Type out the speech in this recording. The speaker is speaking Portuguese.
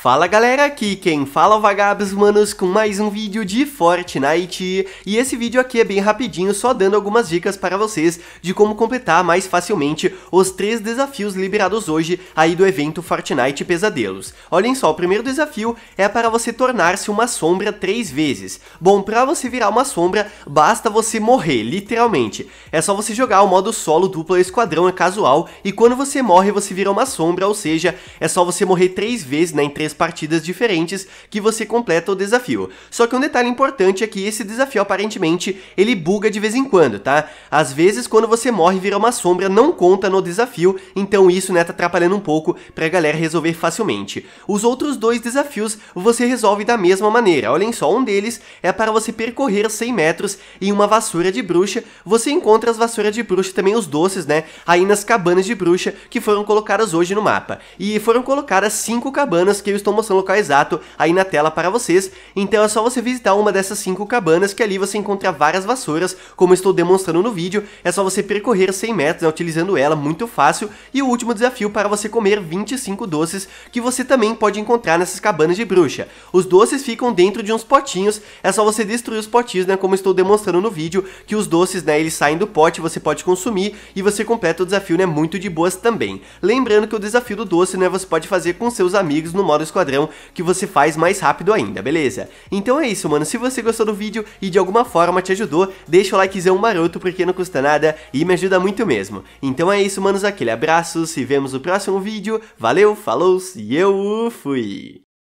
Fala galera, aqui quem fala é o Vagabos Manos com mais um vídeo de Fortnite e esse vídeo aqui é bem rapidinho, só dando algumas dicas para vocês de como completar mais facilmente os três desafios liberados hoje aí do evento Fortnite Pesadelos. Olhem só, o primeiro desafio é para você tornar-se uma sombra três vezes. Bom, para você virar uma sombra, basta você morrer, literalmente. É só você jogar o modo solo dupla esquadrão é casual e quando você morre você vira uma sombra, ou seja, é só você morrer três vezes né, em partidas diferentes que você completa o desafio. Só que um detalhe importante é que esse desafio aparentemente ele buga de vez em quando, tá? Às vezes quando você morre vira uma sombra, não conta no desafio, então isso né tá atrapalhando um pouco pra galera resolver facilmente. Os outros dois desafios você resolve da mesma maneira, olhem só, um deles é para você percorrer 100 metros em uma vassoura de bruxa, você encontra as vassouras de bruxa também os doces, né, aí nas cabanas de bruxa que foram colocadas hoje no mapa. E foram colocadas cinco cabanas que eu estou mostrando o local exato aí na tela para vocês, então é só você visitar uma dessas cinco cabanas que ali você encontra várias vassouras, como estou demonstrando no vídeo, é só você percorrer 100 metros né, utilizando ela, muito fácil, e o último desafio para você comer 25 doces que você também pode encontrar nessas cabanas de bruxa. Os doces ficam dentro de uns potinhos, é só você destruir os potinhos, né, como estou demonstrando no vídeo, que os doces, né, eles saem do pote, você pode consumir e você completa o desafio, né, muito de boas também. Lembrando que o desafio do doce, né, você pode fazer com seus amigos no modo esquadrão que você faz mais rápido ainda, beleza? Então é isso, mano. Se você gostou do vídeo e de alguma forma te ajudou, deixa o likezão maroto porque não custa nada e me ajuda muito mesmo. Então é isso, manos. Aquele abraço, se vemos no próximo vídeo. Valeu, falou e eu fui!